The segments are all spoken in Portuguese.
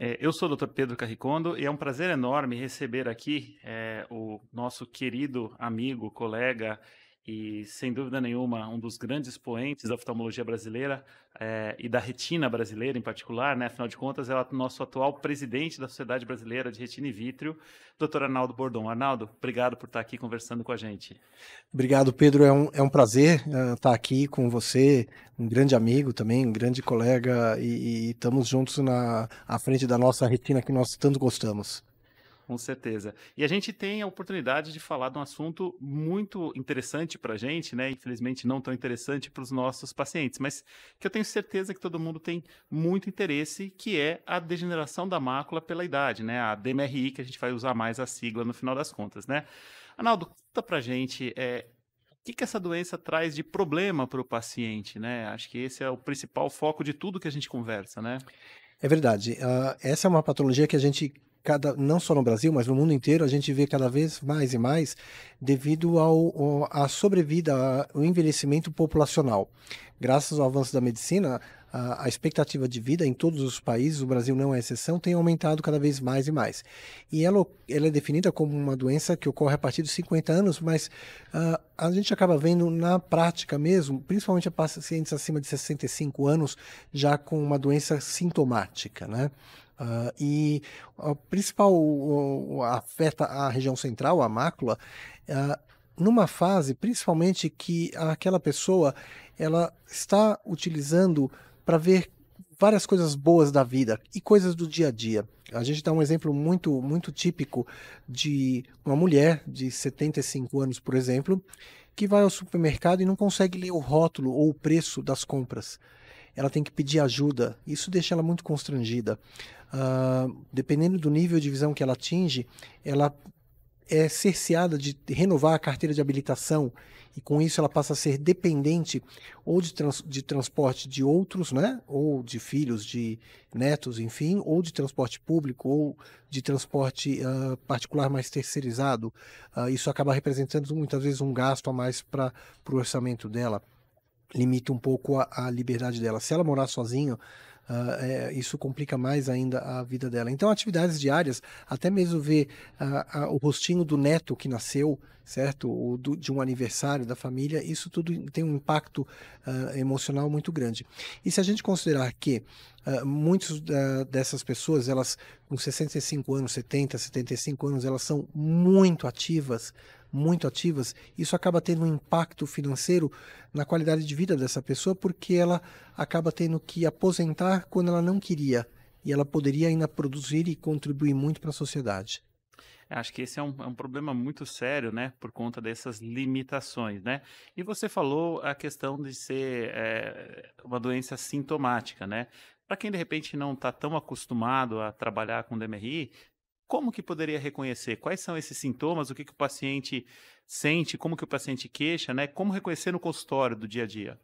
É, eu sou o Dr. Pedro Carricondo e é um prazer enorme receber aqui é, o nosso querido amigo, colega e, sem dúvida nenhuma, um dos grandes expoentes da oftalmologia brasileira é, e da retina brasileira em particular, né? Afinal de contas, ela é nosso atual presidente da Sociedade Brasileira de Retina e Vítreo, doutor Arnaldo Bordão Arnaldo, obrigado por estar aqui conversando com a gente. Obrigado, Pedro. É um, é um prazer uh, estar aqui com você, um grande amigo também, um grande colega, e, e estamos juntos na à frente da nossa retina que nós tanto gostamos. Com certeza. E a gente tem a oportunidade de falar de um assunto muito interessante para a gente, né? Infelizmente não tão interessante para os nossos pacientes, mas que eu tenho certeza que todo mundo tem muito interesse, que é a degeneração da mácula pela idade, né? A DMRI, que a gente vai usar mais a sigla no final das contas, né? Arnaldo, conta para a gente é, o que, que essa doença traz de problema para o paciente, né? Acho que esse é o principal foco de tudo que a gente conversa, né? É verdade. Uh, essa é uma patologia que a gente cada não só no Brasil, mas no mundo inteiro, a gente vê cada vez mais e mais devido ao, ao à sobrevida, ao envelhecimento populacional. Graças ao avanço da medicina, a, a, expectativa de vida em todos os países, o Brasil não é exceção, tem aumentado cada vez mais e mais. E ela, ela é definida como uma doença que ocorre a partir dos 50 anos, mas uh, a gente acaba vendo na prática mesmo, principalmente a pacientes acima de 65 anos, já com uma doença sintomática, né? Uh, e a principal uh, afeta a região central, a mácula, uh, numa fase principalmente que aquela pessoa ela está utilizando para ver várias coisas boas da vida e coisas do dia a dia. A gente dá um exemplo muito muito típico de uma mulher de 75 anos, por exemplo, que vai ao supermercado e não consegue ler o rótulo ou o preço das compras. Ela tem que pedir ajuda. Isso deixa ela muito constrangida uh, dependendo do nível de visão que ela atinge, ela é cerceada de renovar a carteira de habilitação e com isso ela passa a ser dependente ou de, trans, de transporte de outros, né? ou de filhos, de netos, enfim, ou de transporte público, ou de transporte uh, particular mais terceirizado. Uh, isso acaba representando muitas vezes um gasto a mais para o orçamento dela, limita um pouco a, a liberdade dela. Se ela morar sozinha, Uh, é, isso complica mais ainda a vida dela. Então, atividades diárias, até mesmo ver uh, uh, o rostinho do neto que nasceu, certo? Ou do, de um aniversário da família, isso tudo tem um impacto emocional muito grande. E se a gente considerar que uh, muitas dessas pessoas, elas com 65 anos, 70, 75 anos, elas são muito ativas, muito ativas, isso acaba tendo um impacto financeiro na qualidade de vida dessa pessoa, porque ela acaba tendo que aposentar quando ela não queria. E ela poderia ainda produzir e contribuir muito para a sociedade. É, acho que esse é um, é um, problema muito sério, né? Por conta dessas limitações, né? E você falou a questão de ser é, uma doença sintomática, né? Para quem de repente não está tão acostumado a trabalhar com DMRI, como que poderia reconhecer? Quais são esses sintomas? O que, que o paciente sente? Como que o paciente queixa? Né? Como reconhecer no consultório do dia a dia?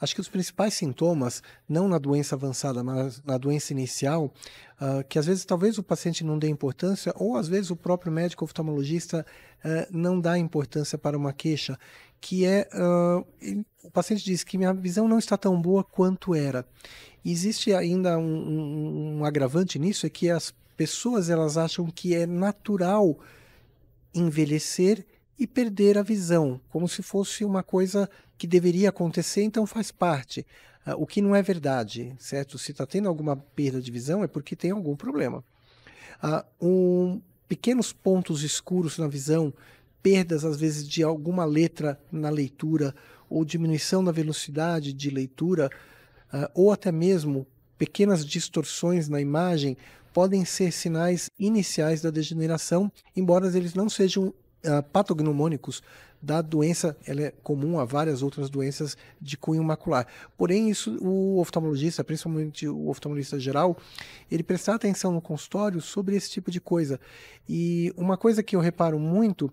Acho que os principais sintomas, não na doença avançada, mas na doença inicial, uh, que às vezes talvez o paciente não dê importância, ou às vezes o próprio médico oftalmologista uh, não dá importância para uma queixa, que é uh, o paciente diz que minha visão não está tão boa quanto era. Existe ainda um, um, um agravante nisso, é que as pessoas elas acham que é natural envelhecer e perder a visão, como se fosse uma coisa que deveria acontecer, então faz parte. Ah, o que não é verdade, certo? Se está tendo alguma perda de visão é porque tem algum problema. Ah, um, pequenos pontos escuros na visão, perdas às vezes de alguma letra na leitura, ou diminuição da velocidade de leitura, ah, ou até mesmo pequenas distorções na imagem podem ser sinais iniciais da degeneração, embora eles não sejam uh, patognomônicos da doença, ela é comum a várias outras doenças de cunho macular. Porém, isso o oftalmologista, principalmente o oftalmologista geral, ele prestar atenção no consultório sobre esse tipo de coisa. E uma coisa que eu reparo muito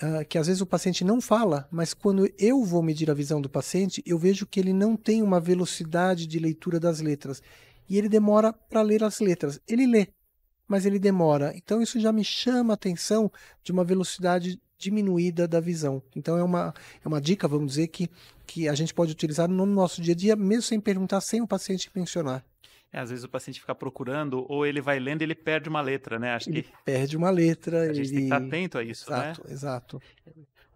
Uh, que às vezes o paciente não fala, mas quando eu vou medir a visão do paciente, eu vejo que ele não tem uma velocidade de leitura das letras e ele demora para ler as letras. Ele lê, mas ele demora. Então isso já me chama a atenção de uma velocidade diminuída da visão. Então é uma, é uma dica, vamos dizer, que, que a gente pode utilizar no nosso dia a dia, mesmo sem perguntar, sem o paciente mencionar. É, às vezes o paciente fica procurando, ou ele vai lendo e ele perde uma letra, né? Acho ele que perde uma letra. A ele... gente tem que tá estar atento a isso, né? exato, né? Exato,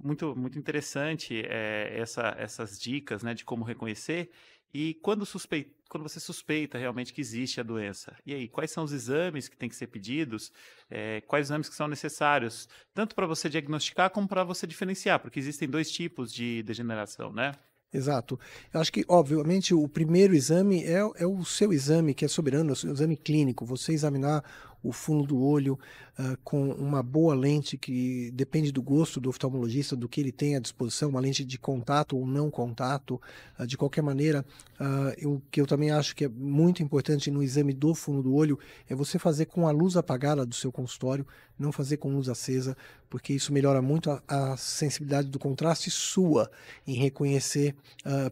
Muito, muito interessante é, essa, essas dicas né, de como reconhecer. E quando suspeitar quando você suspeita realmente que existe a doença. E aí, quais são os exames que têm que ser pedidos? É, quais exames que são necessários? Tanto para você diagnosticar como para você diferenciar, porque existem dois tipos de degeneração, né? Exato. Eu acho que, obviamente, o primeiro exame é, é o seu exame, que é soberano, é o seu exame clínico. Você examinar o fundo do olho uh, com uma boa lente que depende do gosto do oftalmologista, do que ele tem à disposição, uma lente de contato ou não contato. Uh, de qualquer maneira, ah, o que eu também acho que é muito importante no exame do fundo do olho é você fazer com a luz apagada do seu consultório, não fazer com luz acesa, porque isso melhora muito a, a sensibilidade do contraste sua em reconhecer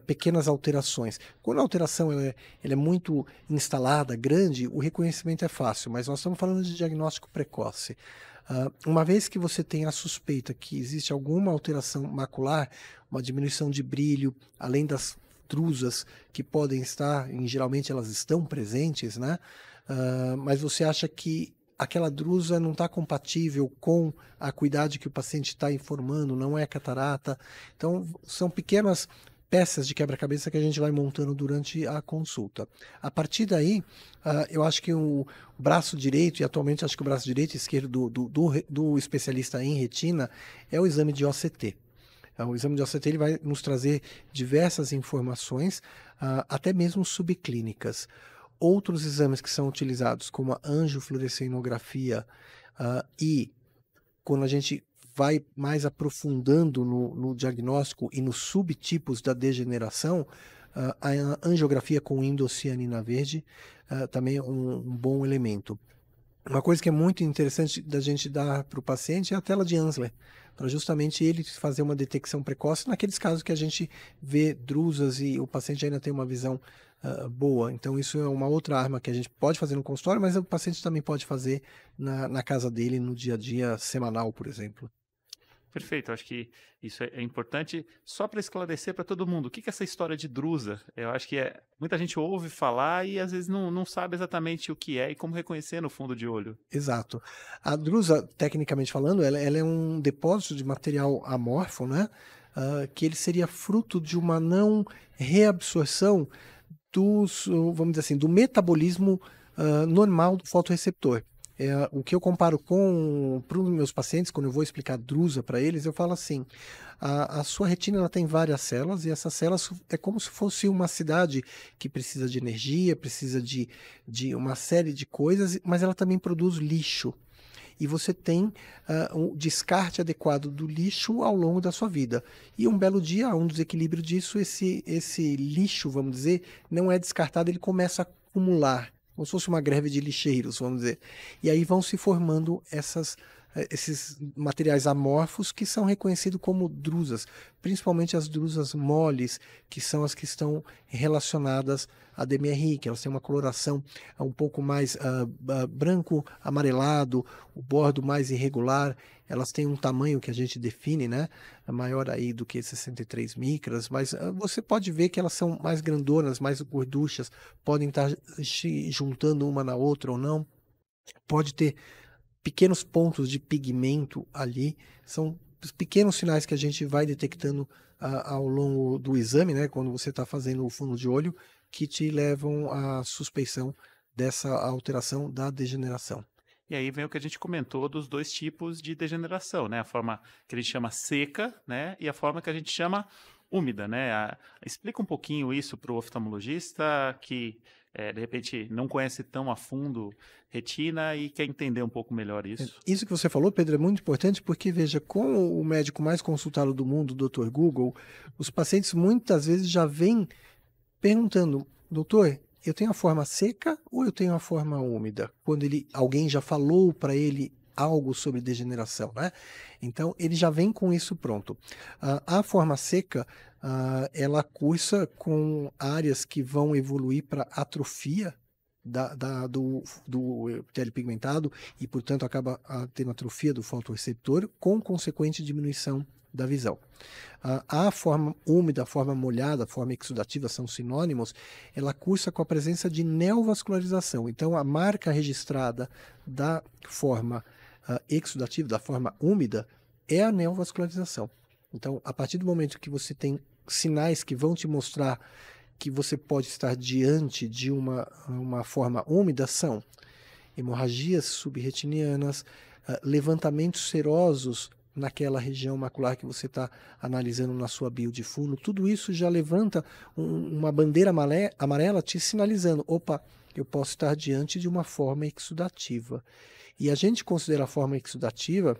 pequenas alterações. Quando a alteração ela é, ela é muito instalada, grande, o reconhecimento é fácil, mas nós estamos falando de diagnóstico precoce. Uh, uma vez que você tem a suspeita que existe alguma alteração macular, uma diminuição de brilho, além das truzas que podem estar, em geralmente elas estão presentes, né? Uh, mas você acha que aquela drusa não está compatível com a acuidade que o paciente está informando, não é catarata. Então, são pequenas peças de quebra-cabeça que a gente vai montando durante a consulta. A partir daí, uh, eu acho que o braço direito, e atualmente acho que o braço direito e esquerdo do, do, do, do especialista em retina é o exame de OCT. Ah, o exame de OCT ele vai nos trazer diversas informações, uh, até mesmo subclínicas. Outros exames que são utilizados, como a angiofluorescenografia uh, e quando a gente vai mais aprofundando no, no diagnóstico e nos subtipos da degeneração, uh, a angiografia com indocianina verde uh, também é um, um bom elemento. Uma coisa que é muito interessante da gente dar para o paciente é a tela de Ansler, para justamente ele fazer uma detecção precoce naqueles casos que a gente vê drusas e o paciente ainda tem uma visão uh, boa. Então, isso é uma outra arma que a gente pode fazer no consultório, mas o paciente também pode fazer na, na casa dele, no dia a dia semanal, por exemplo. Perfeito, acho que isso é, é importante. Só para esclarecer para todo mundo, o que, é essa história de drusa? Eu acho que é, muita gente ouve falar e às vezes não, não sabe exatamente o que é e como reconhecer no fundo de olho. Exato. A drusa, tecnicamente falando, ela, ela é um depósito de material amorfo, né? Uh, que ele seria fruto de uma não reabsorção dos, vamos dizer assim, do metabolismo uh, normal do fotoreceptor. É, o que eu comparo com para os meus pacientes, quando eu vou explicar drusa para eles, eu falo assim: a, a sua retina ela tem várias células, e essas células é como se fosse uma cidade que precisa de energia, precisa de, de uma série de coisas, mas ela também produz lixo e você tem uh, ah, um descarte adequado do lixo ao longo da sua vida. E um belo dia, há um desequilíbrio disso, esse, esse lixo, vamos dizer, não é descartado, ele começa a acumular como se fosse uma greve de lixeiros, vamos dizer. E aí vão se formando essas, eh, esses materiais amorfos que são reconhecidos como drusas, principalmente as drusas moles, que são as que estão relacionadas à DMRI, que elas têm uma coloração eh, um pouco mais uh, uh, branco amarelado, o bordo mais irregular elas têm um tamanho que a gente define, né? É maior aí do que 63 micras, mas ah, você pode ver que elas são mais grandonas, mais gorduchas, podem estar tá se juntando uma na outra ou não. Pode ter pequenos pontos de pigmento ali, são os pequenos sinais que a gente vai detectando ah, ao longo do exame, né? Quando você está fazendo o fundo de olho, que te levam à suspeição dessa alteração da degeneração. E aí vem o que a gente comentou dos dois tipos de degeneração, né? A forma que a gente chama seca, né? E a forma que a gente chama úmida, né? A, explica um pouquinho isso para o oftalmologista que é, de repente não conhece tão a fundo retina e quer entender um pouco melhor é, isso. Isso que você falou, Pedro, é muito importante porque veja, com o médico mais consultado do mundo, o Dr. Google, os pacientes muitas vezes já vêm perguntando, doutor, eu tenho a forma seca ou eu tenho a forma úmida? Quando ele, alguém já falou para ele algo sobre degeneração, né? Então ele já vem com isso pronto. Uh, a forma seca, uh, ela cursa com áreas que vão evoluir para atrofia da, da, do, do pigmentado e, portanto, acaba tendo atrofia do fotoreceptor com consequente diminuição da visão. A forma úmida, a forma molhada, a forma exudativa são sinônimos, ela cursa com a presença de neovascularização. Então, a marca registrada da forma ah, exudativa, da forma úmida, é a neovascularização. Então, a partir do momento que você tem sinais que vão te mostrar que você pode estar diante de uma, uma forma úmida são hemorragias subretinianas, ah, levantamentos serosos naquela região macular que você está analisando na sua bio de fundo, tudo isso já levanta um, uma bandeira amarela te sinalizando, opa, eu posso estar diante de uma forma exudativa. E a gente considera a forma exudativa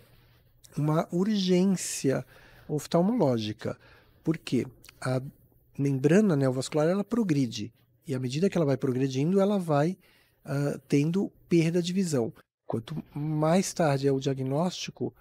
uma urgência oftalmológica, porque a membrana neovascular ela progride, e à medida que ela vai progredindo, ela vai uh, tendo perda de visão. Quanto mais tarde é o diagnóstico,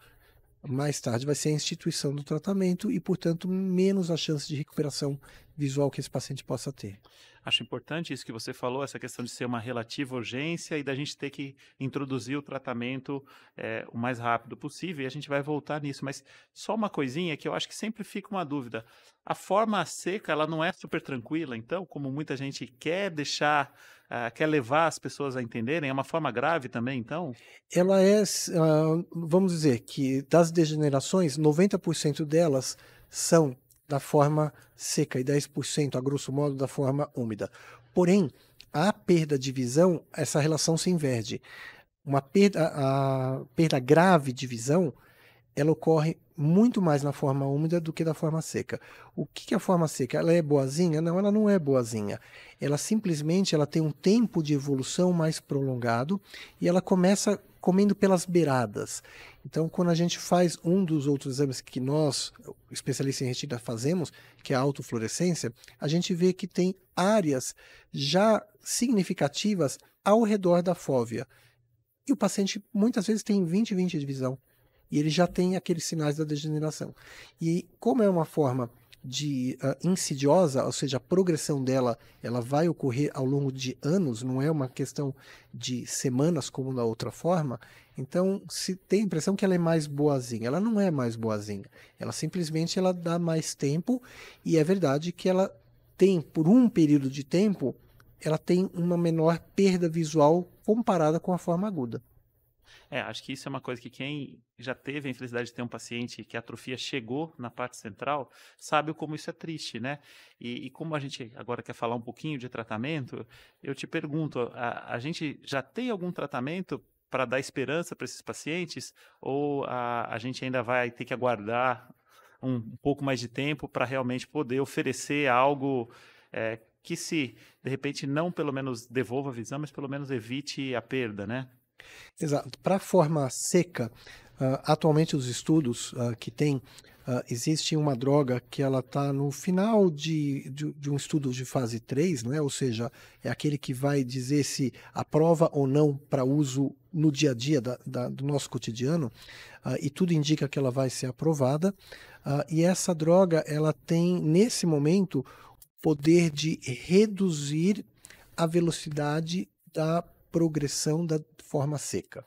mais tarde vai ser a instituição do tratamento e, portanto, menos a chance de recuperação visual que esse paciente possa ter. Acho importante isso que você falou, essa questão de ser uma relativa urgência e da gente ter que introduzir o tratamento é, o mais rápido possível, e a gente vai voltar nisso. Mas só uma coisinha que eu acho que sempre fica uma dúvida. A forma seca, ela não é super tranquila, então, como muita gente quer deixar uh, quer levar as pessoas a entenderem? É uma forma grave também, então? Ela é, uh, vamos dizer, que das degenerações, 90% delas são da forma seca e 10%, a grosso modo, da forma úmida. Porém, a perda de visão, essa relação se inverte. Uma perda, a perda grave de visão, ela ocorre muito mais na forma úmida do que da forma seca. O que é a forma seca? Ela é boazinha? Não, ela não é boazinha. Ela simplesmente ela tem um tempo de evolução mais prolongado e ela começa comendo pelas beiradas. Então, quando a gente faz um dos outros exames que nós, especialistas em retina, fazemos, que é a autofluorescência, a gente vê que tem áreas já significativas ao redor da fóvea. E o paciente muitas vezes tem 20 20 de visão. E ele já tem aqueles sinais da degeneração. E como é uma forma de uh, insidiosa, ou seja, a progressão dela ela vai ocorrer ao longo de anos, não é uma questão de semanas como na outra forma. Então, se tem a impressão que ela é mais boazinha, ela não é mais boazinha. Ela simplesmente ela dá mais tempo e é verdade que ela tem por um período de tempo ela tem uma menor perda visual comparada com a forma aguda. É, acho que isso é uma coisa que quem já teve a infelicidade de ter um paciente que a atrofia chegou na parte central, sabe como isso é triste, né? E, e como a gente agora quer falar um pouquinho de tratamento, eu te pergunto, a, a gente já tem algum tratamento para dar esperança para esses pacientes ou a, a gente ainda vai ter que aguardar um, um pouco mais de tempo para realmente poder oferecer algo é, que se de repente não pelo menos devolva a visão, mas pelo menos evite a perda, né? Exato. Para a forma seca, uh, atualmente os estudos uh, que tem Uh, existe uma droga que ela está no final de, de, de, um estudo de fase 3, né? ou seja, é aquele que vai dizer se aprova ou não para uso no dia a dia da, da, do nosso cotidiano, uh, e tudo indica que ela vai ser aprovada. Uh, e essa droga ela tem, nesse momento, poder de reduzir a velocidade da progressão da forma seca.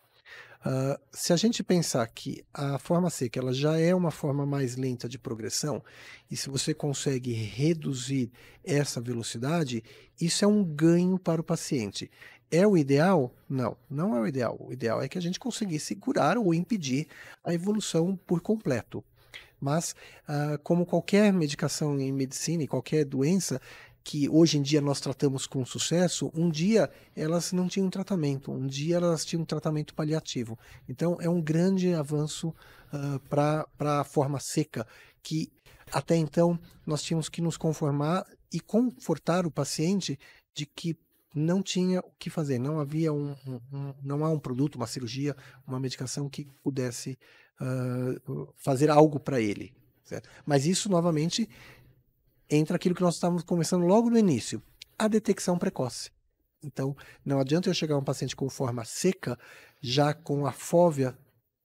Uh, se a gente pensar que a forma seca ela já é uma forma mais lenta de progressão, e se você consegue reduzir essa velocidade, isso é um ganho para o paciente. É o ideal? Não, não é o ideal. O ideal é que a gente conseguisse curar ou impedir a evolução por completo. Mas, uh, como qualquer medicação em medicina e qualquer doença, que hoje em dia nós tratamos com sucesso, um dia elas não tinham tratamento, um dia elas tinham tratamento paliativo. Então é um grande avanço uh, ah, para a forma seca, que até então nós tínhamos que nos conformar e confortar o paciente de que não tinha o que fazer, não havia um, um não há um produto, uma cirurgia, uma medicação que pudesse uh, fazer algo para ele. Certo? Mas isso novamente entra aquilo que nós estávamos começando logo no início, a detecção precoce. Então, não adianta eu chegar a um paciente com forma seca, já com a fóvea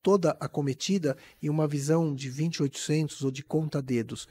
toda acometida e uma visão de 2800 ou de conta-dedos.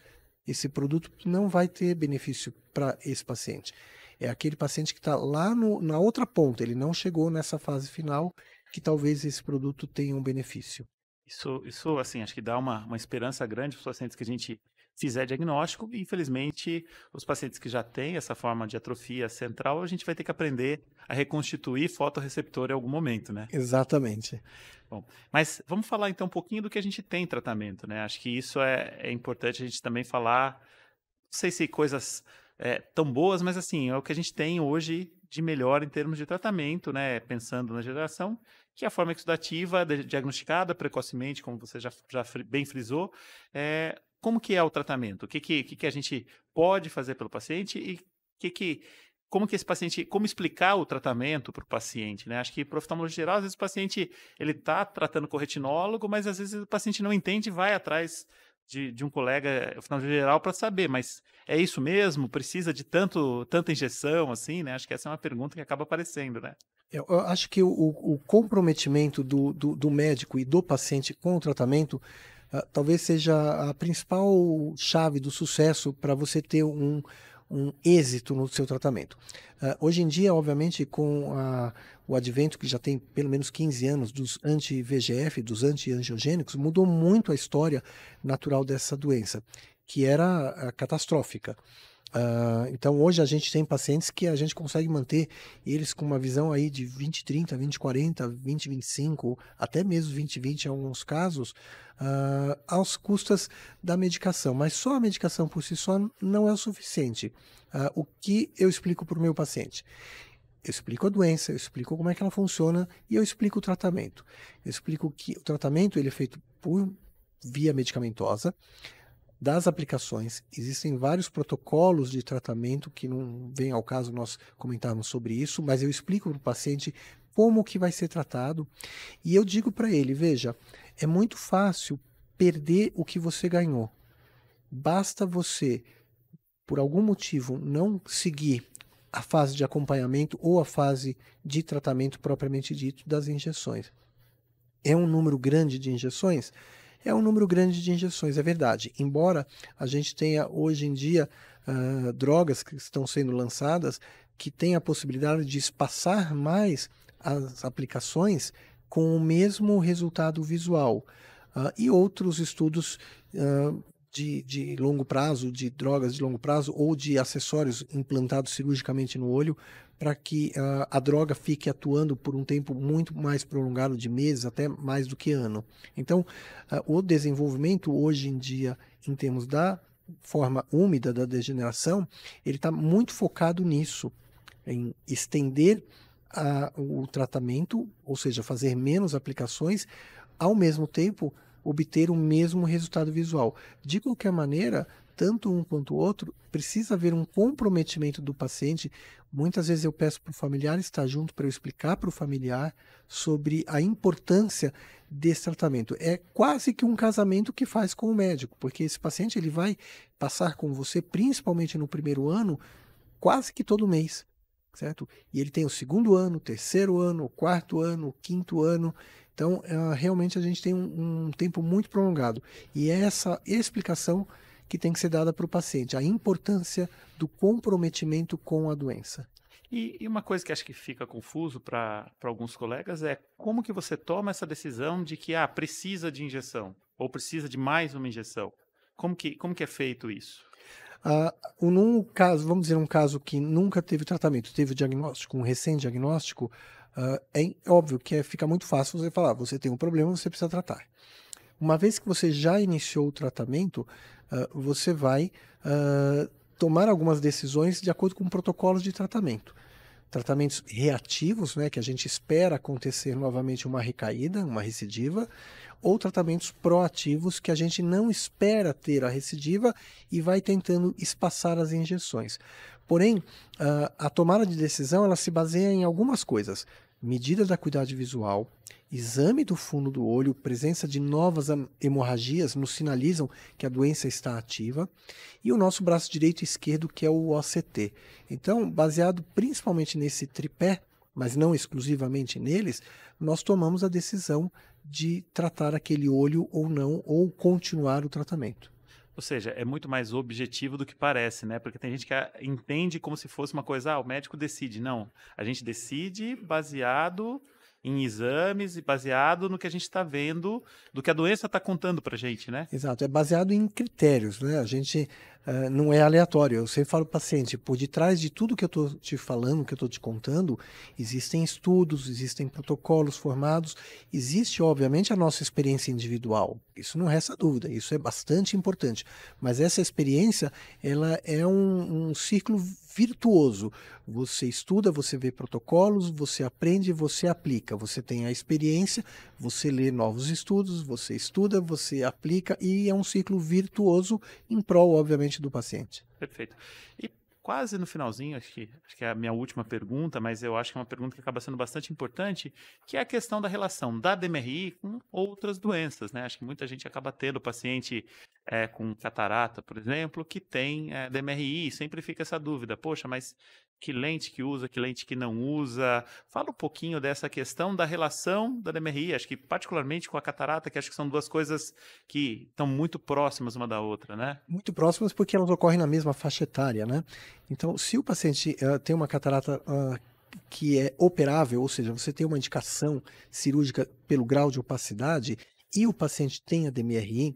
Esse produto não vai ter benefício para esse paciente. É aquele paciente que está lá no, na outra ponta, ele não chegou nessa fase final, que talvez esse produto tenha um benefício. Isso, isso assim, acho que dá uma, uma esperança grande para os pacientes que a gente fizer diagnóstico. E, infelizmente, os pacientes que já têm essa forma de atrofia central, a gente vai ter que aprender a reconstituir fotoreceptor em algum momento, né? Exatamente. Bom, mas vamos falar então um pouquinho do que a gente tem em tratamento, né? Acho que isso é, é importante a gente também falar. Não sei se coisas é, tão boas, mas assim, é o que a gente tem hoje de melhor em termos de tratamento, né? Pensando na geração, que é a forma exudativa diagnosticada precocemente, como você já, já bem frisou, é como que é o tratamento? O que, que, que a gente pode fazer pelo paciente e que, que, como que esse paciente, como explicar o tratamento para o paciente, né? Acho que para oftalmologia geral, às vezes o paciente, ele está tratando com retinólogo, mas às vezes o paciente não entende e vai atrás de, de um colega eh, oftalmologista geral para saber, mas é isso mesmo? Precisa de tanto, tanta injeção assim, né? Acho que essa é uma pergunta que acaba aparecendo, né? Eu acho que o, o comprometimento do, do, do médico e do paciente com o tratamento ah, talvez seja a principal chave do sucesso para você ter um, um êxito no seu tratamento. Uh, hoje em dia, obviamente, com a, o advento que já tem pelo menos 15 anos dos anti-VGF, dos anti-angiogênicos, mudou muito a história natural dessa doença, que era uh, catastrófica. Uh, então hoje a gente tem pacientes que a gente consegue manter eles com uma visão aí de 20, 30, 20, 40, 20, 25, até mesmo 20, 20 em alguns casos, uh, aos custas da medicação. Mas só a medicação por si só não é o suficiente. Uh, o que eu explico para o meu paciente? Eu explico a doença, eu explico como é que ela funciona e eu explico o tratamento. Eu explico que o tratamento ele é feito por via medicamentosa das aplicações. Existem vários protocolos de tratamento que não vem ao caso nós comentarmos sobre isso, mas eu explico para o paciente como que vai ser tratado e eu digo para ele, veja, é muito fácil perder o que você ganhou. Basta você, por algum motivo, não seguir a fase de acompanhamento ou a fase de tratamento propriamente dito das injeções. É um número grande de injeções? é um número grande de injeções, é verdade. Embora a gente tenha hoje em dia uh, drogas que estão sendo lançadas que têm a possibilidade de espaçar mais as aplicações com o mesmo resultado visual. Uh, e outros estudos uh, de, de longo prazo, de drogas de longo prazo ou de acessórios implantados cirurgicamente no olho para que uh, a droga fique atuando por um tempo muito mais prolongado de meses, até mais do que ano. Então, uh, o desenvolvimento hoje em dia, em termos da forma úmida da degeneração, ele está muito focado nisso, em estender uh, o tratamento, ou seja, fazer menos aplicações, ao mesmo tempo obter o mesmo resultado visual. De qualquer maneira, tanto um quanto o outro, precisa haver um comprometimento do paciente. Muitas vezes eu peço para o familiar estar junto para eu explicar para o familiar sobre a importância desse tratamento. É quase que um casamento que faz com o médico, porque esse paciente ele vai passar com você, principalmente no primeiro ano, quase que todo mês, certo? E ele tem o segundo ano, terceiro ano, quarto ano, quinto ano. Então, realmente a gente tem um, um tempo muito prolongado. E é essa explicação que tem que ser dada para o paciente, a importância do comprometimento com a doença. E, e, uma coisa que acho que fica confuso para alguns colegas é como que você toma essa decisão de que ah, precisa de injeção ou precisa de mais uma injeção. Como que, como que é feito isso? Ah, num caso, vamos dizer um caso que nunca teve tratamento, teve diagnóstico, um recém-diagnóstico, Uh, é óbvio que é, fica muito fácil você falar, você tem um problema, você precisa tratar. Uma vez que você já iniciou o tratamento, uh, você vai uh, tomar algumas decisões de acordo com protocolos de tratamento. Tratamentos reativos, né, que a gente espera acontecer novamente uma recaída, uma recidiva, ou tratamentos proativos, que a gente não espera ter a recidiva e vai tentando espaçar as injeções. Porém, a tomada de decisão ela se baseia em algumas coisas medida da acuidade visual, exame do fundo do olho, presença de novas hemorragias nos sinalizam que a doença está ativa, e o nosso braço direito e esquerdo, que é o OCT. Então, baseado principalmente nesse tripé, mas não exclusivamente neles, nós tomamos a decisão de tratar aquele olho ou não, ou continuar o tratamento. Ou seja, é muito mais objetivo do que parece, né? Porque tem gente que entende como se fosse uma coisa, ah, o médico decide. Não, a gente decide baseado em exames e baseado no que a gente está vendo, do que a doença está contando para a gente, né? Exato, é baseado em critérios, né? A gente ah, não é aleatório. Eu sempre falo para o paciente, por detrás de tudo que eu estou te falando, que eu estou te contando, existem estudos, existem protocolos formados, existe, obviamente, a nossa experiência individual. Isso não resta dúvida, isso é bastante importante. Mas essa experiência, ela é um, um círculo virtuoso. Você estuda, você vê protocolos, você aprende, você aplica. Você tem a experiência, você lê novos estudos, você estuda, você aplica e é um ciclo virtuoso em prol, obviamente, do paciente. Perfeito. E quase no finalzinho, acho que, acho que é a minha última pergunta, mas eu acho que é uma pergunta que acaba sendo bastante importante, que é a questão da relação da DMRI com outras doenças, né? Acho que muita gente acaba tendo paciente é, com catarata, por exemplo, que tem é, eh, DMRI, sempre fica essa dúvida, poxa, mas que lente que usa, que lente que não usa? Fala um pouquinho dessa questão da relação da DMRI, acho que particularmente com a catarata, que acho que são duas coisas que estão muito próximas uma da outra, né? Muito próximas porque elas ocorrem na mesma faixa etária, né? Então, se o paciente uh, tem uma catarata uh, que é operável, ou seja, você tem uma indicação cirúrgica pelo grau de opacidade e o paciente tem a DMRI,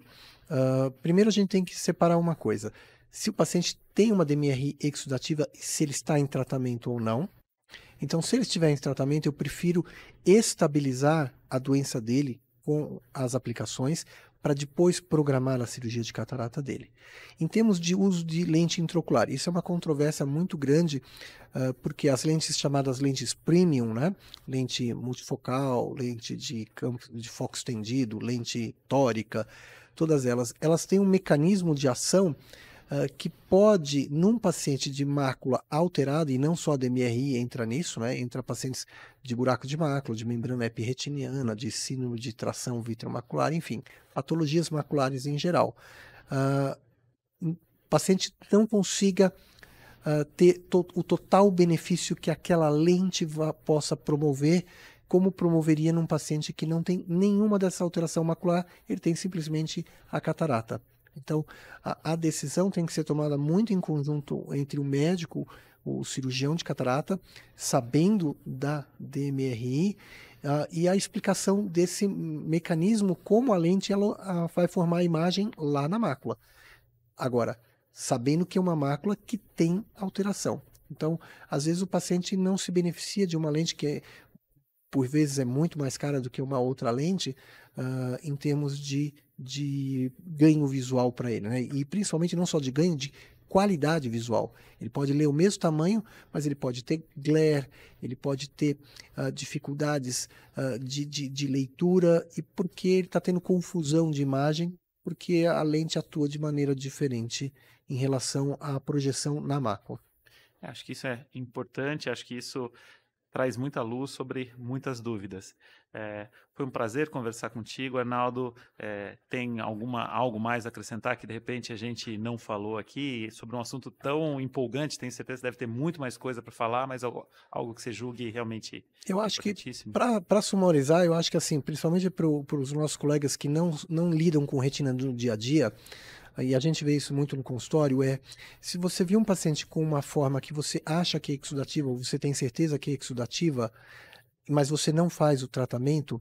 ah, primeiro a gente tem que separar uma coisa. Se o paciente tem uma DMR exudativa, se ele está em tratamento ou não. Então, se ele estiver em tratamento, eu prefiro estabilizar a doença dele com as aplicações para depois programar a cirurgia de catarata dele. Em termos de uso de lente intraocular, isso é uma controvérsia muito grande, uh, porque as lentes chamadas lentes premium, né? lente multifocal, lente de, campo, de foco estendido, lente tórica, todas elas, elas têm um mecanismo de ação Uh, que pode, num paciente de mácula alterada, e não só a DMRI entra nisso, né? Entra pacientes de buraco de mácula, de membrana epirretiniana, de síndrome de tração vitromacular, enfim, patologias maculares em geral. Uh, paciente não consiga uh, ter to o total benefício que aquela lente vá, possa promover como promoveria num paciente que não tem nenhuma dessa alteração macular, ele tem simplesmente a catarata. Então, a, a decisão tem que ser tomada muito em conjunto entre o médico, o cirurgião de catarata, sabendo da DMRI, Uh, ah, e a explicação desse mecanismo, como a lente ela, uh, vai formar a imagem lá na mácula. Agora, sabendo que é uma mácula que tem alteração. Então, às vezes o paciente não se beneficia de uma lente que é por vezes é muito mais cara do que uma outra lente uh, em termos de, de ganho visual para ele, né? E principalmente não só de ganho, de qualidade visual. Ele pode ler o mesmo tamanho, mas ele pode ter glare, ele pode ter uh, dificuldades uh, de, de, de, leitura e porque ele está tendo confusão de imagem, porque a lente atua de maneira diferente em relação à projeção na macro. É, acho que isso é importante, acho que isso traz muita luz sobre muitas dúvidas. É, foi um prazer conversar contigo, Arnaldo. É, tem alguma algo mais a acrescentar que de repente a gente não falou aqui sobre um assunto tão empolgante? Tenho certeza que deve ter muito mais coisa para falar, mas algo, algo, que você julgue realmente. Eu acho que para sumarizar, eu acho que assim, principalmente para os nossos colegas que não não lidam com retina no dia a dia, e a gente vê isso muito no consultório, é se você viu um paciente com uma forma que você acha que é exudativa, ou você tem certeza que é exudativa, mas você não faz o tratamento,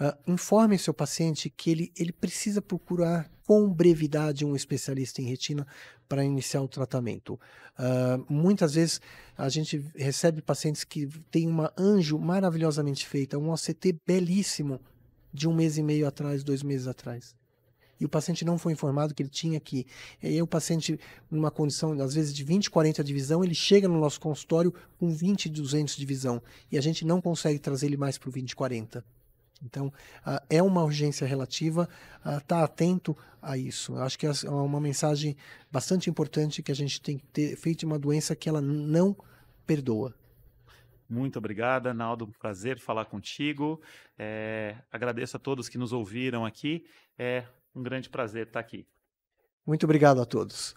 uh, informe seu paciente que ele, ele precisa procurar com brevidade um especialista em retina para iniciar o tratamento. Uh, muitas vezes a gente recebe pacientes que têm uma anjo maravilhosamente feita, um OCT belíssimo de um mês e meio atrás, dois meses atrás e o paciente não foi informado que ele tinha que. Eh, e aí o paciente, numa condição, às vezes, de 20, 40 de visão, ele chega no nosso consultório com 20, 200 de visão e a gente não consegue trazer ele mais para o 20, 40. Então, uh, é uma urgência relativa, está uh, atento a isso. Eu acho que é uma mensagem bastante importante que a gente tem que ter feito uma doença que ela não perdoa. Muito obrigada, Naldo. prazer falar contigo. É, agradeço a todos que nos ouviram aqui. É, um grande prazer estar aqui. Muito obrigado a todos.